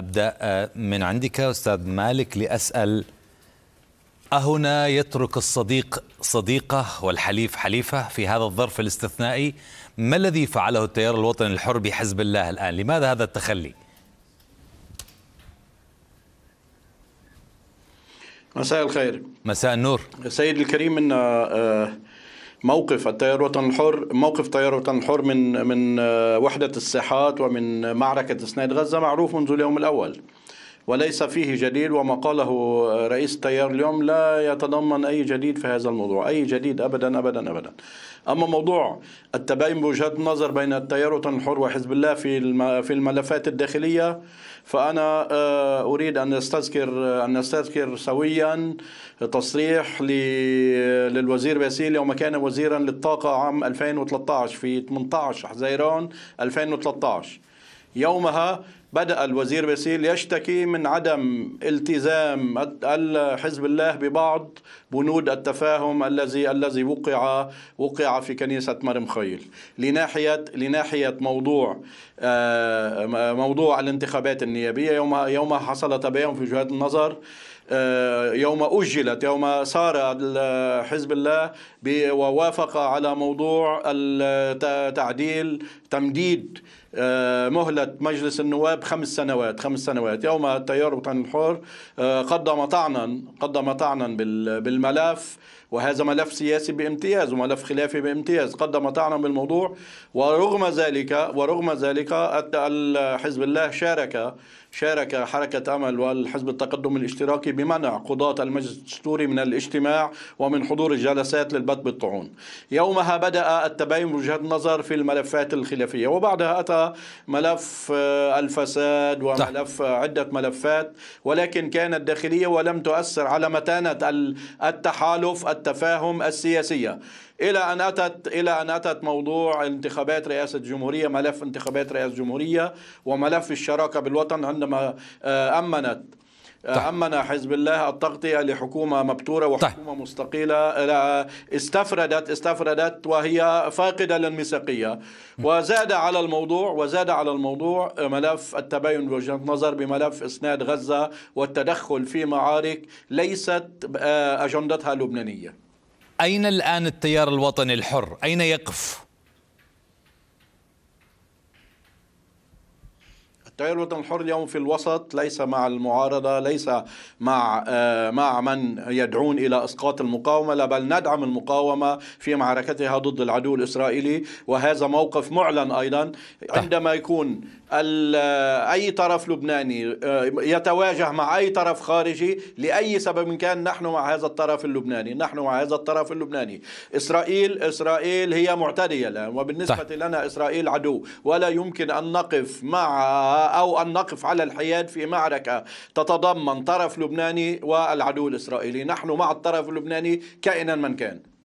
أبدأ آه، من عندك أستاذ مالك لأسأل أهنا يترك الصديق صديقة والحليف حليفة في هذا الظرف الاستثنائي ما الذي فعله التيار الوطني الحر بحزب الله الآن لماذا هذا التخلي مساء الخير مساء النور سيد الكريم إن آه، موقف التيار الحر موقف تيار الحر من من آه، وحده الساحات ومن آه، معركه اسناد غزه معروف منذ اليوم الاول وليس فيه جديد وما قاله رئيس التيار اليوم لا يتضمن أي جديد في هذا الموضوع أي جديد أبدا أبدا أبدا أما موضوع التباين بوجهات النظر بين التيار وطن الحر وحزب الله في في الملفات الداخلية فأنا آه، أريد أن أستذكر أن أستذكر سويا تصريح للوزير باسيل يوم كان وزيرا للطاقة عام 2013 في 18 حزيران 2013 يومها بدأ الوزير باسيل يشتكي من عدم التزام حزب الله ببعض بنود التفاهم الذي الذي وقع وقع في كنيسة مرم خيل لناحية لناحية موضوع آه، موضوع الانتخابات النيابية يومها يومها حصل تباين في وجهات النظر آه، يوم أجلت يوم صار حزب الله ووافق على موضوع تعديل تمديد آه، مهلة مجلس النواب خمس سنوات خمس سنوات يوم التيار الوطني الحر آه، قدم طعنا قدم طعنا بالملف وهذا ملف سياسي بامتياز وملف خلافي بامتياز قدم طعنا بالموضوع ورغم ذلك ورغم ذلك حزب الله شارك شارك حركة أمل والحزب التقدم الاشتراكي بمنع قضاة المجلس الدستوري من الاجتماع ومن حضور الجلسات للبت بالطعون يومها بدأ التباين وجهة النظر في الملفات الخلافية وبعدها أتى ملف الفساد نعم. وملف عدة ملفات ولكن كانت داخلية ولم تؤثر على متانة التحالف التفاهم السياسية إلى أن أتت إلى أن أتت موضوع انتخابات رئاسة الجمهورية ملف انتخابات رئاسة الجمهورية وملف الشراكة بالوطن عندما آه، أمنت طيب. حزب الله التغطية لحكومة مبتورة طيب. وحكومة طيب. مستقيلة استفردت استفردت وهي فاقدة للميثاقية وزاد على الموضوع وزاد على الموضوع ملف التباين بوجهة نظر بملف إسناد غزة والتدخل في معارك ليست أجندتها لبنانية أين الآن التيار الوطني الحر؟ أين يقف؟ تيار الوطن الحر اليوم في الوسط ليس مع المعارضة ليس مع آه، مع من يدعون إلى إسقاط المقاومة لا بل ندعم المقاومة في معركتها ضد العدو الإسرائيلي وهذا موقف معلن أيضا طيب. عندما يكون آه، أي طرف لبناني آه، يتواجه مع أي طرف خارجي لأي سبب كان نحن مع هذا الطرف اللبناني نحن مع هذا الطرف اللبناني إسرائيل إسرائيل هي معتدية الآن وبالنسبة طيب. لنا إسرائيل عدو ولا يمكن أن نقف مع أو أن نقف على الحياد في معركة تتضمن طرف لبناني والعدو الإسرائيلي نحن مع الطرف اللبناني كائنا من كان